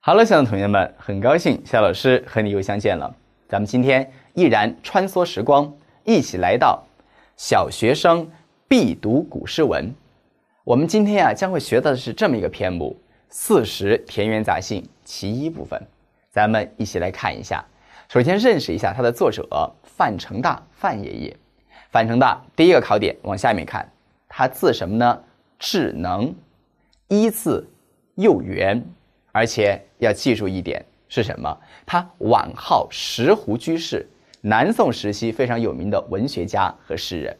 Hello，小同学们，很高兴夏老师和你又相见了。咱们今天依然穿梭时光，一起来到小学生必读古诗文。我们今天啊，将会学到的是这么一个篇目《四时田园杂兴》其一部分。咱们一起来看一下，首先认识一下它的作者范成大，范爷爷。范成大第一个考点，往下面看，他字什么呢？智能，一字幼圆，而且要记住一点是什么？他晚号石湖居士，南宋时期非常有名的文学家和诗人。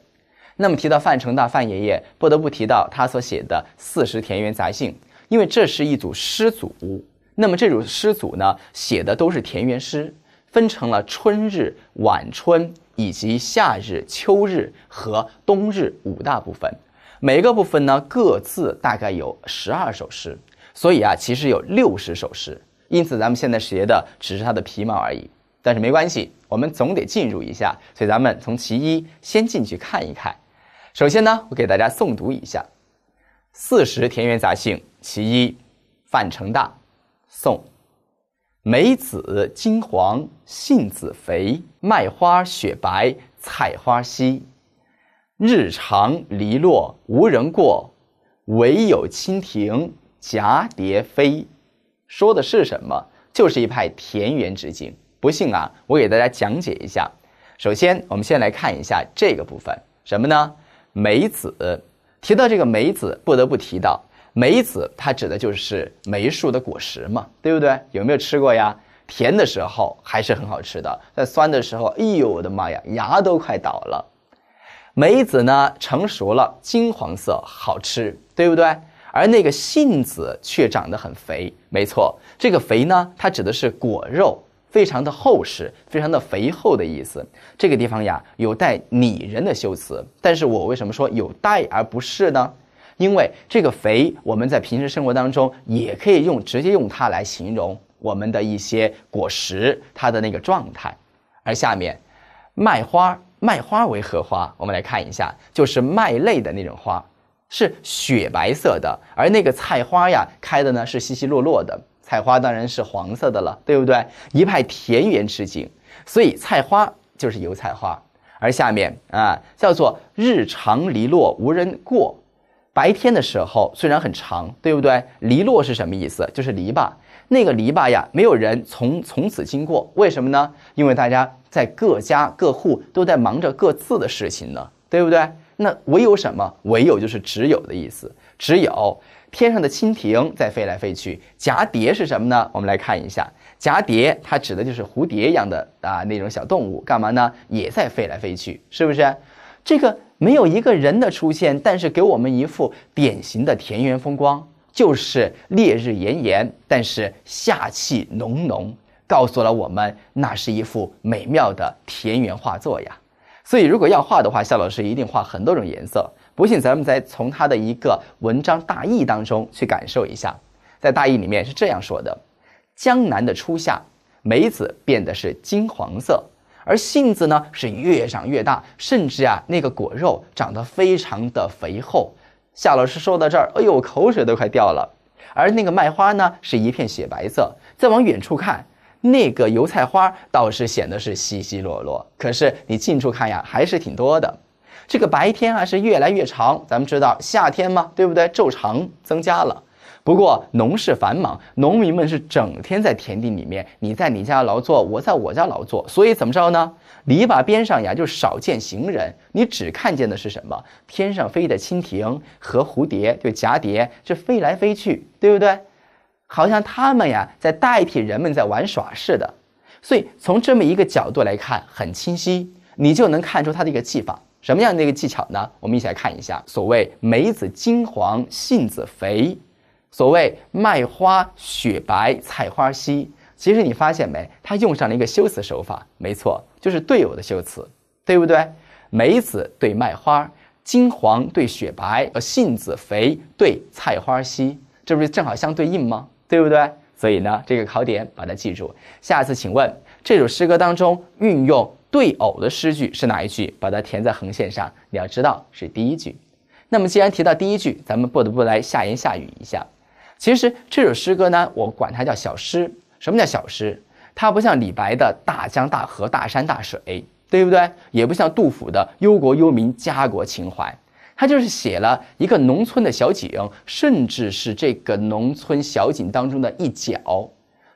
那么提到范成大范爷爷，不得不提到他所写的《四时田园杂兴》，因为这是一组诗组。那么这首诗组呢，写的都是田园诗，分成了春日、晚春以及夏日、秋日和冬日五大部分，每个部分呢各自大概有十二首诗，所以啊，其实有六十首诗。因此咱们现在学的只是它的皮毛而已，但是没关系，我们总得进入一下。所以咱们从其一先进去看一看。首先呢，我给大家诵读一下《四时田园杂兴·其一》，范成大。宋，梅子金黄，杏子肥，麦花雪白，菜花稀。日长篱落无人过，惟有蜻蜓蛱蝶飞。说的是什么？就是一派田园之景。不信啊，我给大家讲解一下。首先，我们先来看一下这个部分，什么呢？梅子。提到这个梅子，不得不提到。梅子它指的就是梅树的果实嘛，对不对？有没有吃过呀？甜的时候还是很好吃的，在酸的时候，哎呦，我的妈呀，牙都快倒了。梅子呢成熟了，金黄色，好吃，对不对？而那个杏子却长得很肥，没错，这个“肥”呢，它指的是果肉非常的厚实，非常的肥厚的意思。这个地方呀，有带拟人的修辞，但是我为什么说有带而不是呢？因为这个肥，我们在平时生活当中也可以用直接用它来形容我们的一些果实它的那个状态。而下面，麦花麦花为荷花，我们来看一下，就是麦类的那种花，是雪白色的。而那个菜花呀，开的呢是稀稀落落的，菜花当然是黄色的了，对不对？一派田园之景。所以菜花就是油菜花。而下面啊，叫做日长篱落无人过。白天的时候虽然很长，对不对？篱落是什么意思？就是篱笆。那个篱笆呀，没有人从从此经过，为什么呢？因为大家在各家各户都在忙着各自的事情呢，对不对？那唯有什么？唯有就是只有的意思。只有天上的蜻蜓在飞来飞去。蛱蝶是什么呢？我们来看一下，蛱蝶它指的就是蝴蝶一样的啊那种小动物，干嘛呢？也在飞来飞去，是不是？这个。没有一个人的出现，但是给我们一副典型的田园风光，就是烈日炎炎，但是夏气浓浓，告诉了我们那是一幅美妙的田园画作呀。所以，如果要画的话，夏老师一定画很多种颜色。不信，咱们再从他的一个文章大意当中去感受一下。在大意里面是这样说的：江南的初夏，梅子变的是金黄色。而杏子呢是越长越大，甚至啊那个果肉长得非常的肥厚。夏老师说到这儿，哎呦口水都快掉了。而那个麦花呢是一片雪白色，再往远处看，那个油菜花倒是显得是稀稀落落，可是你近处看呀还是挺多的。这个白天啊是越来越长，咱们知道夏天嘛，对不对？昼长增加了。不过农事繁忙，农民们是整天在田地里面。你在你家劳作，我在我家劳作，所以怎么着呢？篱笆边上呀，就少见行人，你只看见的是什么？天上飞的蜻蜓和蝴蝶，对，蛱蝶，这飞来飞去，对不对？好像他们呀，在代替人们在玩耍似的。所以从这么一个角度来看，很清晰，你就能看出他的一个技法，什么样的一个技巧呢？我们一起来看一下，所谓梅子金黄，杏子肥。所谓麦花雪白菜花稀，其实你发现没？他用上了一个修辞手法，没错，就是对偶的修辞，对不对？梅子对麦花，金黄对雪白，而杏子肥对菜花稀，这不是正好相对应吗？对不对？所以呢，这个考点把它记住。下次请问，这首诗歌当中运用对偶的诗句是哪一句？把它填在横线上。你要知道是第一句。那么既然提到第一句，咱们不得不来下言下语一下。其实这首诗歌呢，我管它叫小诗。什么叫小诗？它不像李白的大江大河大山大水，对不对？也不像杜甫的忧国忧民家国情怀，它就是写了一个农村的小景，甚至是这个农村小景当中的一角，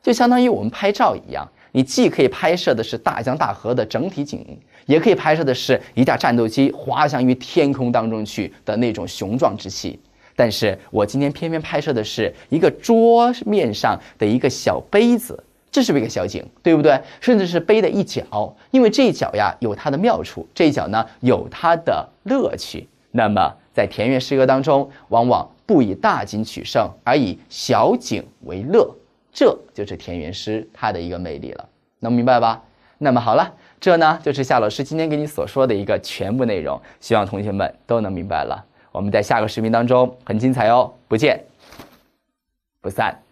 就相当于我们拍照一样，你既可以拍摄的是大江大河的整体景，也可以拍摄的是一架战斗机滑翔于天空当中去的那种雄壮之气。但是我今天偏偏拍摄的是一个桌面上的一个小杯子，这是不是一个小景，对不对？甚至是杯的一角，因为这一角呀有它的妙处，这一角呢有它的乐趣。那么在田园诗歌当中，往往不以大景取胜，而以小景为乐，这就是田园诗它的一个魅力了。能明白吧？那么好了，这呢就是夏老师今天给你所说的一个全部内容，希望同学们都能明白了。我们在下个视频当中很精彩哦，不见不散。